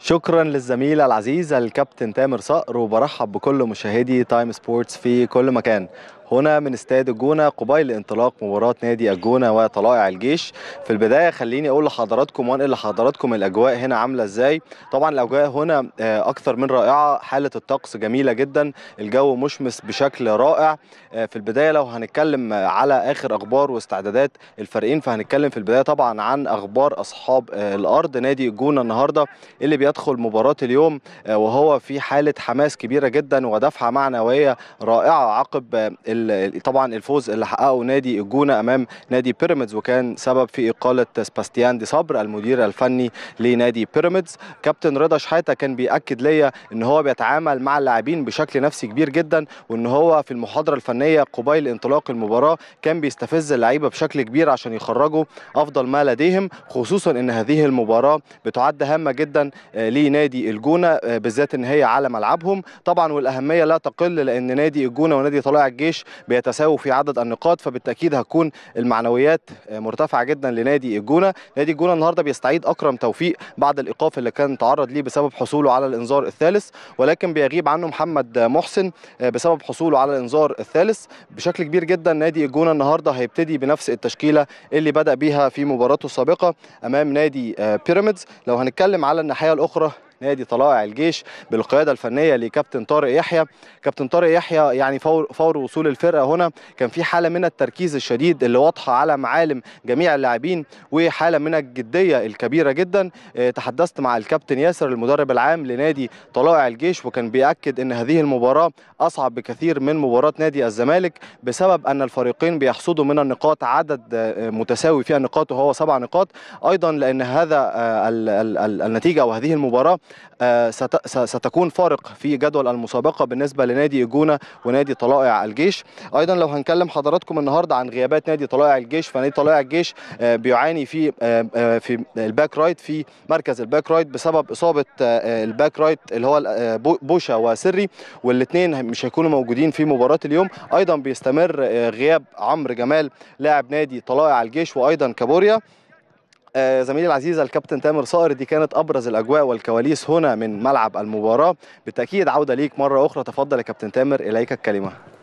شكرا للزميل العزيز الكابتن تامر صقر وبرحب بكل مشاهدي تايم سبورتس في كل مكان هنا من استاد الجونه قبيل انطلاق مباراه نادي الجونه وطلائع الجيش في البدايه خليني اقول لحضراتكم وانقل لحضراتكم الاجواء هنا عامله ازاي طبعا الاجواء هنا آه، اكثر من رائعه حاله الطقس جميله جدا الجو مشمس بشكل رائع آه، في البدايه لو هنتكلم على اخر اخبار واستعدادات الفريقين فهنتكلم في البدايه طبعا عن اخبار اصحاب آه، الارض نادي الجونه النهارده اللي بيدخل مباراه اليوم وهو في حاله حماس كبيره جدا ودفعه معنويه رائعه عقب طبعا الفوز اللي حققه نادي الجونه امام نادي بيراميدز وكان سبب في اقاله سباستيان دي صبر المدير الفني لنادي بيراميدز كابتن رضا شحاته كان بياكد ليا ان هو بيتعامل مع اللاعبين بشكل نفسي كبير جدا وان هو في المحاضره الفنيه قبيل انطلاق المباراه كان بيستفز اللعيبه بشكل كبير عشان يخرجوا افضل ما لديهم خصوصا ان هذه المباراه بتعد هامه جدا آه، لنادي الجونه آه، بالذات ان هي على ملعبهم طبعا والاهميه لا تقل لان نادي الجونه ونادي طلائع الجيش بيتساووا في عدد النقاط فبالتاكيد هتكون المعنويات مرتفعه جدا لنادي الجونه نادي الجونه النهارده بيستعيد اكرم توفيق بعد الايقاف اللي كان تعرض ليه بسبب حصوله على الانذار الثالث ولكن بيغيب عنه محمد محسن بسبب حصوله على الانذار الثالث بشكل كبير جدا نادي الجونه النهارده هيبتدي بنفس التشكيله اللي بدا بيها في مباراته السابقه امام نادي بيراميدز لو هنتكلم على الناحيه الاخرى نادي طلائع الجيش بالقياده الفنيه لكابتن طارق يحيى كابتن طارق يحيى يعني فور فور وصول الفرقه هنا كان في حاله من التركيز الشديد اللي واضحه على معالم جميع اللاعبين وحاله من الجديه الكبيره جدا آه، تحدثت مع الكابتن ياسر المدرب العام لنادي طلائع الجيش وكان بياكد ان هذه المباراه اصعب بكثير من مباراه نادي الزمالك بسبب ان الفريقين بيحصدوا من النقاط عدد آه، متساوي في النقاط وهو سبع نقاط ايضا لان هذا آه، النتيجه وهذه المباراه آه، ستكون فارق في جدول المسابقه بالنسبه لنادي الجونه ونادي طلائع الجيش ايضا لو هنكلم حضراتكم النهارده عن غيابات نادي طلائع الجيش فنادي طلائع الجيش آه، بيعاني في آه، في الباك رايت في مركز الباك رايت بسبب اصابه الباك رايت اللي هو بوشا وسري والاثنين مش هيكونوا موجودين في مباراه اليوم ايضا بيستمر غياب عمرو جمال لاعب نادي طلائع الجيش وايضا كابوريا آه، زميلي العزيز الكابتن تامر صقر دي كانت ابرز الاجواء والكواليس هنا من ملعب المباراه بالتاكيد عوده ليك مره اخرى تفضل يا كابتن تامر اليك الكلمه